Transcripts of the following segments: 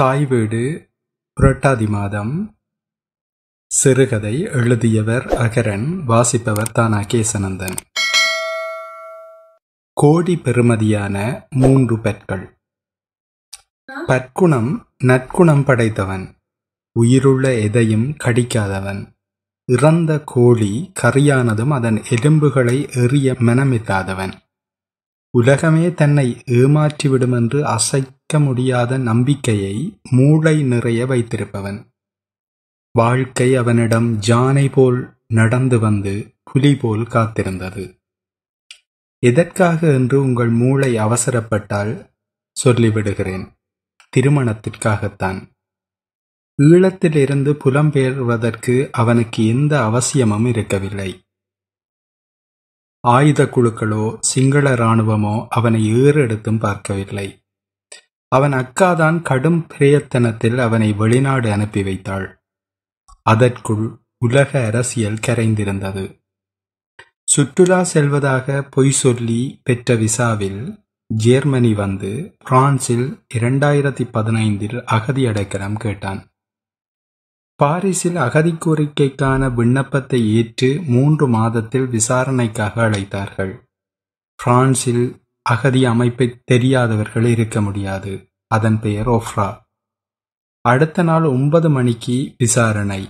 தாய் வீடு புரட்டாதி மாதம் சிறுகதை எழுதியவர் அகரன் வாசிப்பவர் தானா கேசனந்தன் கோடி பெருமதியான மூன்று பெற்கள் பற்குணம் நற்குணம் படைத்தவன் உயிருள்ள எதையும் கடிக்காதவன் இறந்த கோழி கறியானதும் அதன் எலும்புகளை எறிய மனமில்லாதவன் உலகமே தன்னை ஏமாற்றிவிடும் என்று அசை அசைக்க முடியாத நம்பிக்கையை மூளை நிறைய வைத்திருப்பவன் வாழ்க்கை அவனிடம் ஜானை போல் நடந்து வந்து புலி போல் காத்திருந்தது எதற்காக என்று உங்கள் மூளை அவசரப்பட்டால் சொல்லிவிடுகிறேன் திருமணத்திற்காகத்தான் ஈழத்திலிருந்து புலம்பெயர்வதற்கு அவனுக்கு எந்த அவசியமும் இருக்கவில்லை ஆயுத குழுக்களோ சிங்கள இராணுவமோ அவனை ஏறெடுத்தும் பார்க்கவில்லை அவன் அக்காதான் கடும் பிரயத்தனத்தில் அவனை வெளிநாடு அனுப்பி வைத்தாள் அதற்குள் உலக அரசியல் கரைந்திருந்தது சுற்றுலா செல்வதாக பொய் சொல்லி பெற்ற விசாவில் ஜேர்மனி வந்து பிரான்சில் இரண்டாயிரத்தி பதினைந்தில் அகதி அடைக்கலம் கேட்டான் பாரிஸில் அகதி கோரிக்கைக்கான விண்ணப்பத்தை ஏற்று மூன்று மாதத்தில் விசாரணைக்காக அழைத்தார்கள் பிரான்சில் அகதி அமைப்பை தெரியாதவர்கள் இருக்க முடியாது. அதன் பெயர் ஒஃப்ரா அடுத்த நாள் ஒன்பது மணிக்கு விசாரணை.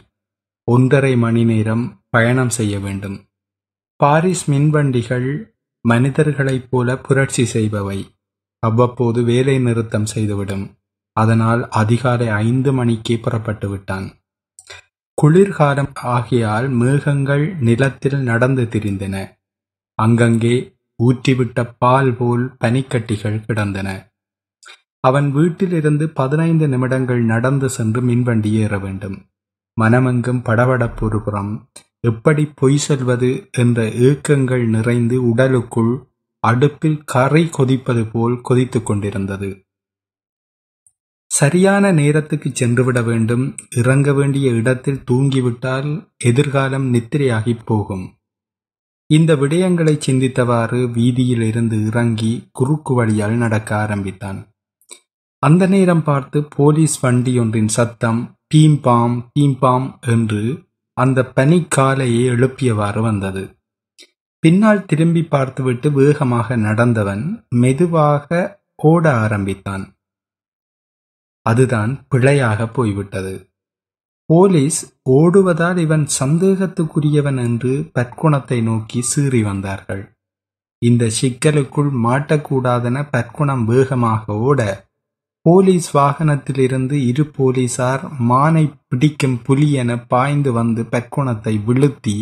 ஒன்றரை மணி நேரம் பயணம் செய்ய வேண்டும். பாரிஸ் மின்வண்டிகள் மனிதர்களைப் போல புரட்சி செய்பவை. அவ்வப்போது வேலை நிறுத்தம் செய்துவிடும். அதனால் அதிகாலை ஐந்து மணிக்கே விட்டான் குளிர்காலம் ஆகையால் மேகங்கள் நிலத்தில் நடந்து திரிந்தன. அங்கங்கே ஊற்றிவிட்ட பால் போல் பனிக்கட்டிகள் கிடந்தன அவன் வீட்டிலிருந்து பதினைந்து நிமிடங்கள் நடந்து சென்று மின்வண்டி ஏற வேண்டும் மனமெங்கும் படபடப்பொரு எப்படி பொய் சொல்வது என்ற ஏக்கங்கள் நிறைந்து உடலுக்குள் அடுப்பில் கரை கொதிப்பது போல் கொதித்து கொண்டிருந்தது சரியான நேரத்துக்கு சென்றுவிட வேண்டும் இறங்க வேண்டிய இடத்தில் தூங்கிவிட்டால் எதிர்காலம் நித்திரையாகி போகும் இந்த விடயங்களை சிந்தித்தவாறு வீதியிலிருந்து இறங்கி குறுக்கு வழியால் நடக்க ஆரம்பித்தான் அந்த நேரம் பார்த்து போலீஸ் வண்டி ஒன்றின் சத்தம் டீம் பாம் டீம் பாம் என்று அந்த பனிக்காலையை எழுப்பியவாறு வந்தது பின்னால் திரும்பி பார்த்துவிட்டு வேகமாக நடந்தவன் மெதுவாக ஓட ஆரம்பித்தான் அதுதான் பிழையாக போய்விட்டது போலீஸ் ஓடுவதால் இவன் சந்தேகத்துக்குரியவன் என்று பற்குணத்தை நோக்கி சீறி வந்தார்கள் இந்த சிக்கலுக்குள் மாட்டக்கூடாதென பற்குணம் வேகமாக ஓட போலீஸ் வாகனத்திலிருந்து இரு போலீசார் மானை பிடிக்கும் புலி என பாய்ந்து வந்து பற்குணத்தை விழுத்தி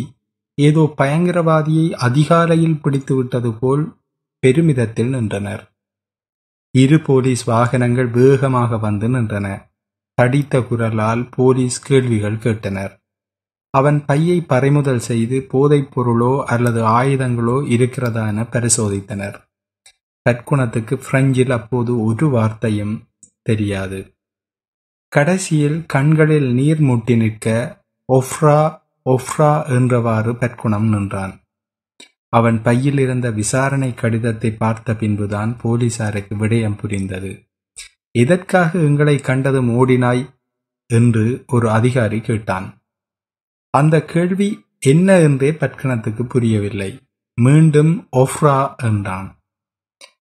ஏதோ பயங்கரவாதியை அதிகாலையில் பிடித்துவிட்டது போல் பெருமிதத்தில் நின்றனர் இரு போலீஸ் வாகனங்கள் வேகமாக வந்து நின்றன தடித்த குரலால் போலீஸ் கேள்விகள் கேட்டனர். அவன் பையை பறிமுதல் செய்து போதைப் பொருளோ அல்லது ஆயுதங்களோ இருக்கிறதா என பரிசோதித்தனர். பற்குணத்துக்கு பிரெஞ்சில் அப்போது ஒரு வார்த்தையும் தெரியாது. கடைசியில் கண்களில் நீர் முட்டி நிற்க ஒஃப்ரா ஒஃப்ரா என்றவாறு பற்குணம் நின்றான். அவன் பையில் இருந்த விசாரணை கடிதத்தை பார்த்த பின்புதான் போலீசாருக்கு விடயம் புரிந்தது. எதற்காக எங்களை கண்டதும் ஓடினாய் என்று ஒரு அதிகாரி கேட்டான் அந்த கேள்வி என்ன என்றே பட்கணத்துக்கு புரியவில்லை மீண்டும் ஒஃப்ரா என்றான்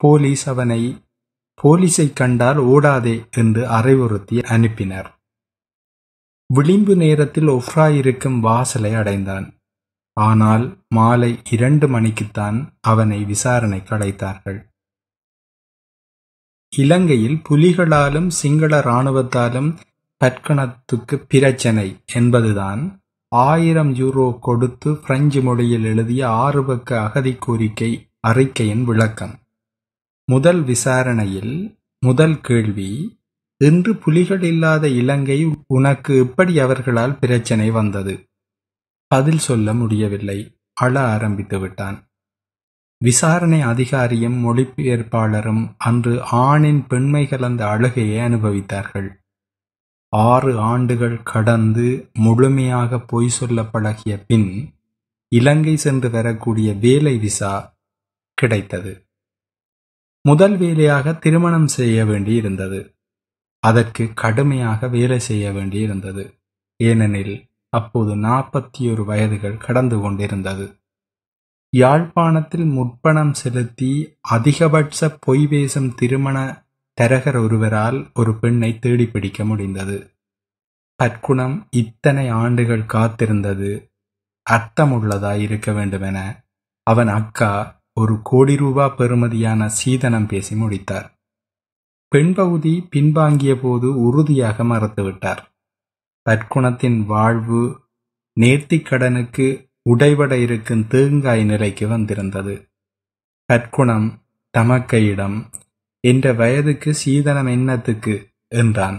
போலீஸ் அவனை போலீஸை கண்டால் ஓடாதே என்று அறிவுறுத்தி அனுப்பினர் விளிம்பு நேரத்தில் ஒஃப்ரா இருக்கும் வாசலை அடைந்தான் ஆனால் மாலை இரண்டு மணிக்குத்தான் அவனை விசாரணைக்கு அழைத்தார்கள் இலங்கையில் புலிகளாலும் சிங்கள இராணுவத்தாலும் கற்கணத்துக்கு பிரச்சனை என்பதுதான் ஆயிரம் யூரோ கொடுத்து பிரெஞ்சு மொழியில் எழுதிய ஆறுபக்க அகதிக் கோரிக்கை அறிக்கையின் விளக்கம் முதல் விசாரணையில் முதல் கேள்வி இன்று புலிகள் இல்லாத இலங்கை உனக்கு எப்படி அவர்களால் பிரச்சனை வந்தது பதில் சொல்ல முடியவில்லை அழ ஆரம்பித்து விட்டான் விசாரணை அதிகாரியும் மொழிபெயர்ப்பாளரும் அன்று ஆணின் பெண்மை கலந்த அழுகையை அனுபவித்தார்கள் ஆறு ஆண்டுகள் கடந்து முழுமையாக பொய் சொல்ல பழகிய பின் இலங்கை சென்று வரக்கூடிய வேலை விசா கிடைத்தது முதல் வேலையாக திருமணம் செய்ய வேண்டியிருந்தது அதற்கு கடுமையாக வேலை செய்ய வேண்டியிருந்தது ஏனெனில் அப்போது நாற்பத்தி ஒரு வயதுகள் கடந்து கொண்டிருந்தது யாழ்ப்பாணத்தில் முற்பணம் செலுத்தி அதிகபட்ச பொய் பேசும் திருமண தரகர் ஒருவரால் ஒரு தேடி தேடிப்பிடிக்க முடிந்தது. பற்குணம் இத்தனை ஆண்டுகள் காத்திருந்தது அர்த்தமுள்ளதாய் இருக்க வேண்டுமென, அவன் அக்கா ஒரு கோடி ரூபா பெறுமதியான சீதனம் பேசி முடித்தார். பெண் பின்வாங்கிய பின்வாங்கியபோது உறுதியாக மறுத்துவிட்டார். பற்குணத்தின் வாழ்வு நேர்த்திக் கடனுக்கு உடைவட இருக்கும் தேங்காய் நிலைக்கு வந்திருந்தது கற்குணம் தமக்கையிடம் என்ற வயதுக்கு சீதனம் என்னத்துக்கு என்றான்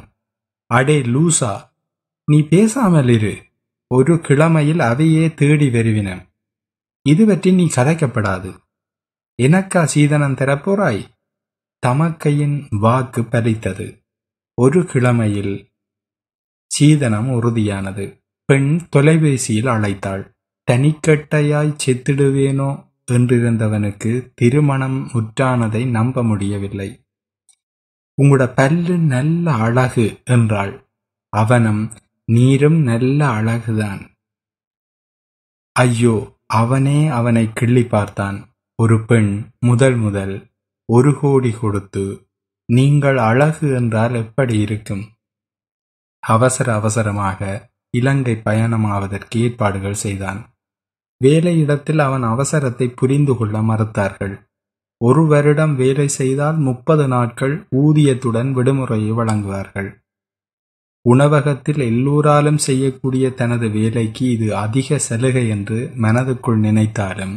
அடே லூசா நீ பேசாமல் இரு ஒரு கிழமையில் அவையே தேடி வருவின இது பற்றி நீ கதைக்கப்படாது எனக்கா சீதனம் தரப்போறாய் தமக்கையின் வாக்கு பலித்தது ஒரு கிழமையில் சீதனம் உறுதியானது பெண் தொலைபேசியில் அழைத்தாள் தனிக்கட்டையாய்ச் செத்திடுவேனோ என்றிருந்தவனுக்கு திருமணம் முற்றானதை நம்ப முடியவில்லை. உங்களோட பல்லு நல்ல அழகு" என்றாள். அவனும், "நீரும் நல்ல அழகுதான். ஐயோ! அவனே அவனை கிள்ளி பார்த்தான். ஒரு பெண் முதல் முதல் ஒரு கோடி கொடுத்து, "நீங்கள் அழகு" என்றால் எப்படி இருக்கும்? அவசர அவசரமாக இலங்கை பயணமாவதற்கு ஏற்பாடுகள் செய்தான். வேலையிடத்தில் அவன் அவசரத்தை புரிந்து கொள்ள மறுத்தார்கள் ஒரு வருடம் வேலை செய்தால் முப்பது நாட்கள் ஊதியத்துடன் விடுமுறையை வழங்குவார்கள் உணவகத்தில் எல்லோராலும் செய்யக்கூடிய தனது வேலைக்கு இது அதிக சலுகை என்று மனதுக்குள் நினைத்தாலும்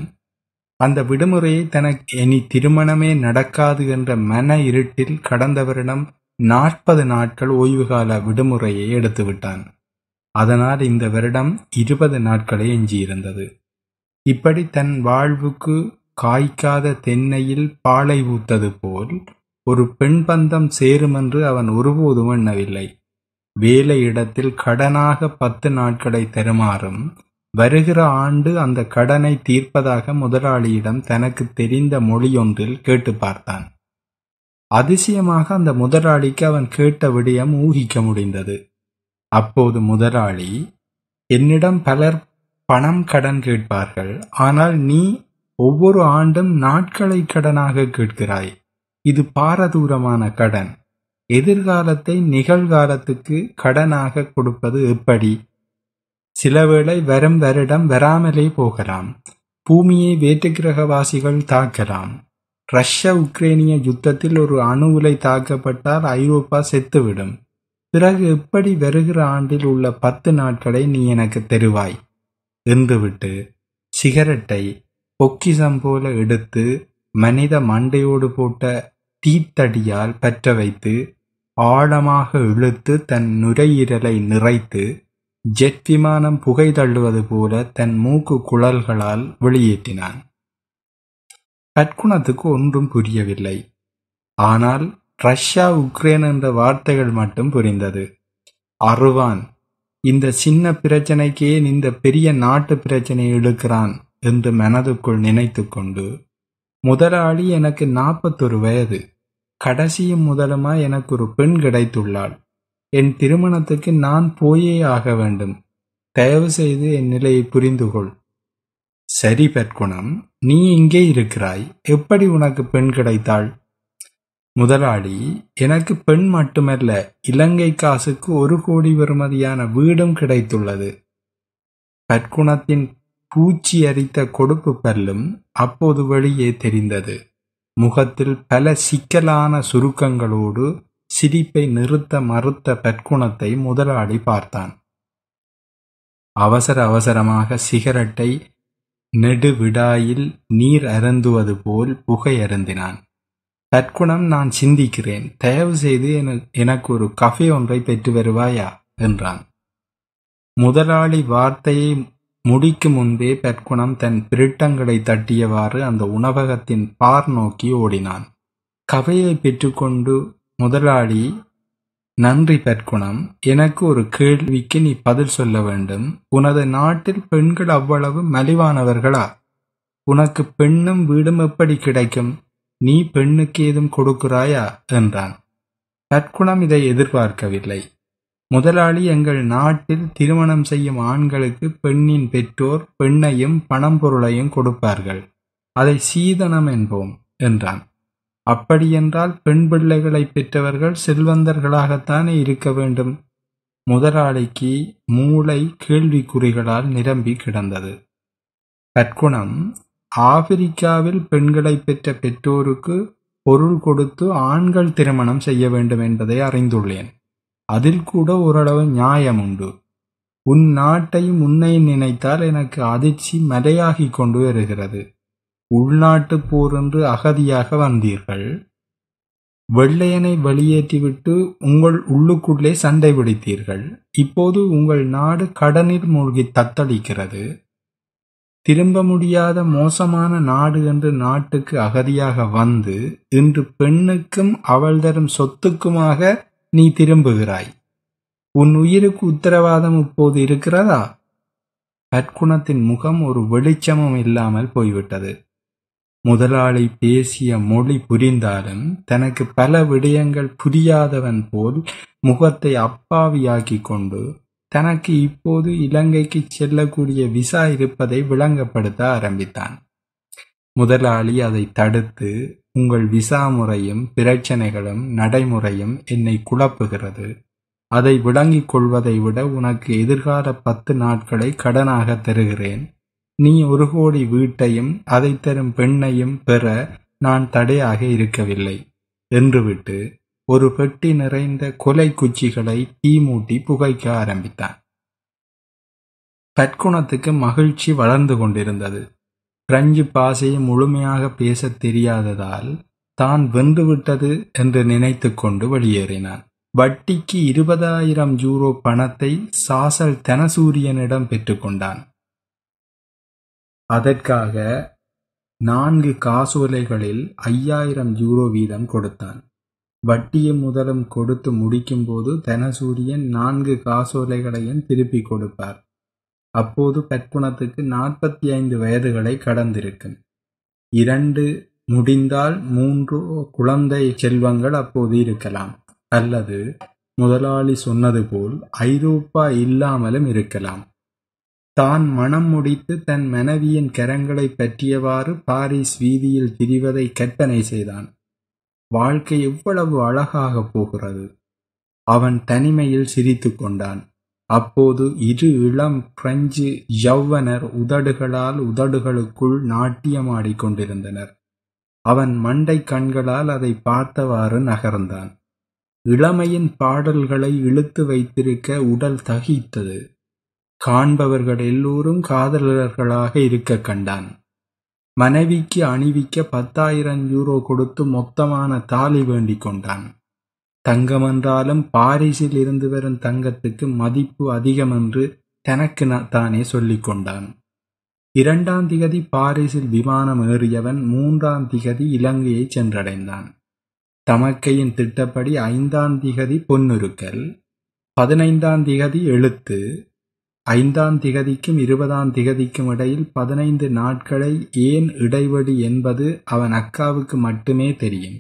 அந்த விடுமுறையை தனக்கு இனி திருமணமே நடக்காது என்ற மன இருட்டில் கடந்த வருடம் நாற்பது நாட்கள் ஓய்வுகால விடுமுறையை எடுத்துவிட்டான் அதனால் இந்த வருடம் இருபது நாட்களே எஞ்சியிருந்தது இப்படி தன் வாழ்வுக்கு காய்க்காத தென்னையில் பாலை ஊத்தது போல் ஒரு பெண் பந்தம் சேருமென்று அவன் ஒருபோதும் எண்ணவில்லை வேலை இடத்தில் கடனாக பத்து நாட்களை தருமாறும் வருகிற ஆண்டு அந்த கடனை தீர்ப்பதாக முதலாளியிடம் தனக்கு தெரிந்த மொழியொன்றில் கேட்டு பார்த்தான் அதிசயமாக அந்த முதலாளிக்கு அவன் கேட்ட விடயம் ஊகிக்க முடிந்தது அப்போது முதலாளி என்னிடம் பலர் பணம் கடன் கேட்பார்கள் ஆனால் நீ ஒவ்வொரு ஆண்டும் நாட்களை கடனாக கேட்கிறாய் இது பாரதூரமான கடன் எதிர்காலத்தை நிகழ்காலத்துக்கு கடனாக கொடுப்பது எப்படி சிலவேளை வரும் வருடம் வராமலே போகலாம் பூமியை வேற்றுக்கிரகவாசிகள் தாக்கலாம் ரஷ்ய உக்ரேனிய யுத்தத்தில் ஒரு அணு உலை தாக்கப்பட்டால் ஐரோப்பா செத்துவிடும் பிறகு எப்படி வருகிற ஆண்டில் உள்ள பத்து நாட்களை நீ எனக்கு தெருவாய் என்றுவிட்டு சிகரெட்டை பொக்கிசம் போல எடுத்து மனித மண்டையோடு போட்ட தீத்தடியால் பற்ற வைத்து ஆழமாக இழுத்து தன் நுரையீரலை நிறைத்து ஜெட் விமானம் புகை தள்ளுவது போல தன் மூக்கு குழல்களால் வெளியேற்றினான் கற்குணத்துக்கு ஒன்றும் புரியவில்லை ஆனால் ரஷ்யா உக்ரைன் என்ற வார்த்தைகள் மட்டும் புரிந்தது அருவான் இந்த சின்ன பிரச்சனைக்கே இந்த பெரிய நாட்டு பிரச்சனை எடுக்கிறான் என்று மனதுக்குள் நினைத்து கொண்டு முதலாளி எனக்கு நாற்பத்தொரு வயது கடைசியும் முதலுமா எனக்கு ஒரு பெண் கிடைத்துள்ளாள் என் திருமணத்துக்கு நான் போயே ஆக வேண்டும் தயவு செய்து என் நிலையை புரிந்து கொள் சரி பெற்குணம் நீ இங்கே இருக்கிறாய் எப்படி உனக்கு பெண் கிடைத்தாள் முதலாளி எனக்கு பெண் மட்டுமல்ல இலங்கை காசுக்கு ஒரு கோடி வெறுமதியான வீடும் கிடைத்துள்ளது கற்குணத்தின் பூச்சி அரித்த கொடுப்பு பல்லும் அப்போது வெளியே தெரிந்தது முகத்தில் பல சிக்கலான சுருக்கங்களோடு சிரிப்பை நிறுத்த மறுத்த பற்குணத்தை முதலாளி பார்த்தான் அவசர அவசரமாக சிகரெட்டை நெடுவிடாயில் நீர் அருந்துவது போல் புகை அருந்தினான் தற்குணம் நான் சிந்திக்கிறேன் தயவு செய்து எனக்கு ஒரு கஃபே ஒன்றை பெற்று வருவாயா என்றான் முதலாளி வார்த்தையை முடிக்கும் முன்பே பெற்குணம் தன் பிரிட்டங்களை தட்டியவாறு அந்த உணவகத்தின் பார் நோக்கி ஓடினான் கவையை பெற்றுக்கொண்டு முதலாளி நன்றி பெற்குணம் எனக்கு ஒரு கேள்விக்கு நீ பதில் சொல்ல வேண்டும் உனது நாட்டில் பெண்கள் அவ்வளவு மலிவானவர்களா உனக்கு பெண்ணும் வீடும் எப்படி கிடைக்கும் நீ பெண்ணுக்கு ஏதும் கொடுக்கிறாயா என்றான் தற்குணம் இதை எதிர்பார்க்கவில்லை முதலாளி எங்கள் நாட்டில் திருமணம் செய்யும் ஆண்களுக்கு பெண்ணின் பெற்றோர் பெண்ணையும் பணம் பொருளையும் கொடுப்பார்கள் அதை சீதனம் என்போம் என்றான் அப்படியென்றால் பெண் பிள்ளைகளை பெற்றவர்கள் செல்வந்தர்களாகத்தானே இருக்க வேண்டும் முதலாளிக்கு மூளை கேள்விக்குறிகளால் நிரம்பி கிடந்தது தற்குணம் ஆபிரிக்காவில் பெண்களைப் பெற்ற பெற்றோருக்கு பொருள் கொடுத்து ஆண்கள் திருமணம் செய்ய வேண்டும் என்பதை அறிந்துள்ளேன். அதில் கூட ஓரளவு நியாயம் உண்டு உன் நாட்டை முன்னை நினைத்தால் எனக்கு அதிர்ச்சி மலையாகி கொண்டு வருகிறது. உள்நாட்டுப் என்று அகதியாக வந்தீர்கள். வெள்ளையனை வெளியேற்றிவிட்டு உங்கள் உள்ளுக்குள்ளே சண்டை பிடித்தீர்கள். இப்போது உங்கள் நாடு கடனில் மூழ்கி தத்தளிக்கிறது. திரும்ப முடியாத மோசமான நாடு என்று நாட்டுக்கு அகதியாக வந்து இன்று பெண்ணுக்கும் அவள் தரும் சொத்துக்குமாக நீ திரும்புகிறாய் உன் உயிருக்கு உத்தரவாதம் இப்போது இருக்கிறதா கற்குணத்தின் முகம் ஒரு வெளிச்சமும் இல்லாமல் போய்விட்டது முதலாளி பேசிய மொழி புரிந்தாலும் தனக்கு பல விடயங்கள் புரியாதவன் போல் முகத்தை அப்பாவியாக்கி கொண்டு தனக்கு இப்போது இலங்கைக்கு செல்லக்கூடிய விசா இருப்பதை விளங்கப்படுத்த ஆரம்பித்தான். முதலாளி அதை தடுத்து, உங்கள் விசா முறையும் பிரச்சனைகளும் நடைமுறையும் என்னை குழப்புகிறது. அதை விளங்கிக் கொள்வதை விட உனக்கு எதிர்கால பத்து நாட்களை கடனாக தருகிறேன். நீ ஒரு கோடி வீட்டையும் அதை தரும் பெண்ணையும் பெற நான் தடையாக இருக்கவில்லை என்றுவிட்டு ஒரு பெட்டி நிறைந்த கொலை குச்சிகளை தீ மூட்டி புகைக்க ஆரம்பித்தான் தற்குணத்துக்கு மகிழ்ச்சி வளர்ந்து கொண்டிருந்தது பிரெஞ்சு பாசையை முழுமையாக பேசத் தெரியாததால் தான் வென்றுவிட்டது என்று நினைத்து கொண்டு வெளியேறினான் வட்டிக்கு இருபதாயிரம் யூரோ பணத்தை சாசல் தனசூரியனிடம் பெற்றுக்கொண்டான் அதற்காக நான்கு காசோலைகளில் ஐயாயிரம் யூரோ வீதம் கொடுத்தான் வட்டியும் முதலும் கொடுத்து முடிக்கும்போது தனசூரியன் நான்கு காசோலைகளையும் திருப்பி கொடுப்பார் அப்போது பற்குணத்துக்கு நாற்பத்தி ஐந்து வயதுகளை கடந்திருக்கும் இரண்டு முடிந்தால் மூன்று குழந்தை செல்வங்கள் அப்போது இருக்கலாம் அல்லது முதலாளி சொன்னது போல் ஐரோப்பா இல்லாமலும் இருக்கலாம் தான் மனம் முடித்து தன் மனைவியின் கரங்களை பற்றியவாறு பாரிஸ் வீதியில் திரிவதை கற்பனை செய்தான் வாழ்க்கை எவ்வளவு அழகாகப் போகிறது அவன் தனிமையில் சிரித்து கொண்டான் அப்போது இரு இளம் பிரெஞ்சு யௌவனர் உதடுகளால் உதடுகளுக்குள் நாட்டியமாடிக் கொண்டிருந்தனர் அவன் மண்டை கண்களால் அதை பார்த்தவாறு நகர்ந்தான் இளமையின் பாடல்களை இழுத்து வைத்திருக்க உடல் தகித்தது காண்பவர்கள் எல்லோரும் காதலர்களாக இருக்க கண்டான் மனைவிக்கு அணிவிக்க பத்தாயிரம் யூரோ கொடுத்து மொத்தமான தாலி வேண்டிக் கொண்டான் என்றாலும் பாரிஸில் இருந்து வரும் தங்கத்துக்கு மதிப்பு அதிகமென்று தனக்கு தானே சொல்லிக் கொண்டான் இரண்டாம் திகதி பாரிஸில் விமானம் ஏறியவன் மூன்றாம் திகதி இலங்கையை சென்றடைந்தான் தமக்கையின் திட்டப்படி ஐந்தாம் திகதி பொன்னுருக்கல் பதினைந்தாம் திகதி எழுத்து ஐந்தாம் திகதிக்கும் இருபதாம் திகதிக்கும் இடையில் பதினைந்து நாட்களை ஏன் இடைவெளி என்பது அவன் அக்காவுக்கு மட்டுமே தெரியும்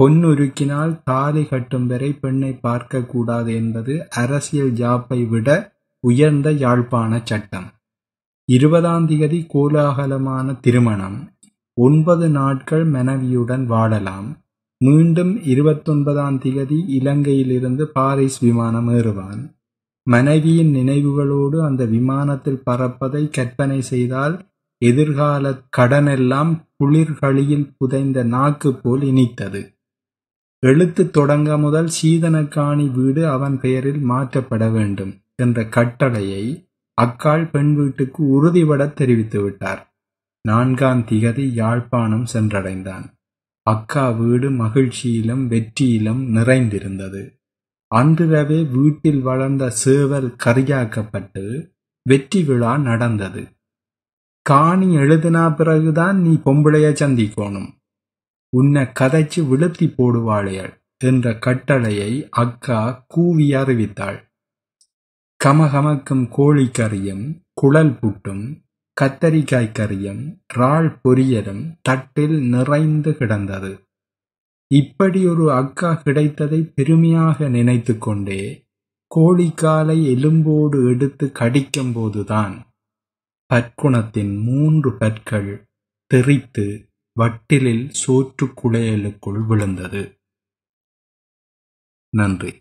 பொன்னுருக்கினால் தாலி கட்டும் வரை பெண்ணை பார்க்கக்கூடாது என்பது அரசியல் ஜாப்பை விட உயர்ந்த யாழ்ப்பாண சட்டம் இருபதாம் திகதி கோலாகலமான திருமணம் ஒன்பது நாட்கள் மனைவியுடன் வாழலாம் மீண்டும் இருபத்தொன்பதாம் திகதி இலங்கையிலிருந்து பாரிஸ் விமானம் ஏறுவான் மனைவியின் நினைவுகளோடு அந்த விமானத்தில் பறப்பதை கற்பனை செய்தால், எதிர்கால கடனெல்லாம் குளிர்களியில் புதைந்த நாக்கு போல் இனித்தது. எழுத்து தொடங்க முதல் சீதனக்காணி வீடு அவன் பெயரில் மாற்றப்பட வேண்டும் என்ற கட்டளையை அக்காள் வீட்டுக்கு உறுதிபடத் தெரிவித்துவிட்டார். நான்காம் திகதி யாழ்ப்பாணம் சென்றடைந்தான். அக்கா வீடு மகிழ்ச்சியிலும் வெற்றியிலும் நிறைந்திருந்தது. அன்றிரவே வீட்டில் வளர்ந்த சேவல் கரியாக்கப்பட்டு வெற்றி விழா நடந்தது காணி எழுதினா பிறகுதான் நீ பொம்பளைய சந்திக்கோணும் உன்னை கதைச்சு விழுத்தி போடுவாளையள் என்ற கட்டளையை அக்கா கூவி அறிவித்தாள் கமகமக்கும் கோழிக்கறியும் குழல் புட்டும் கத்தரிக்காய் கறியும் இறால் பொரியலும் தட்டில் நிறைந்து கிடந்தது இப்படி ஒரு அக்கா கிடைத்ததை பெருமையாக நினைத்து கொண்டே கோழிக்காலை எலும்போடு எடுத்து கடிக்கும்போதுதான் பற்குணத்தின் மூன்று பற்கள் தெரித்து வட்டிலில் சோற்று குளையலுக்குள் விழுந்தது நன்றி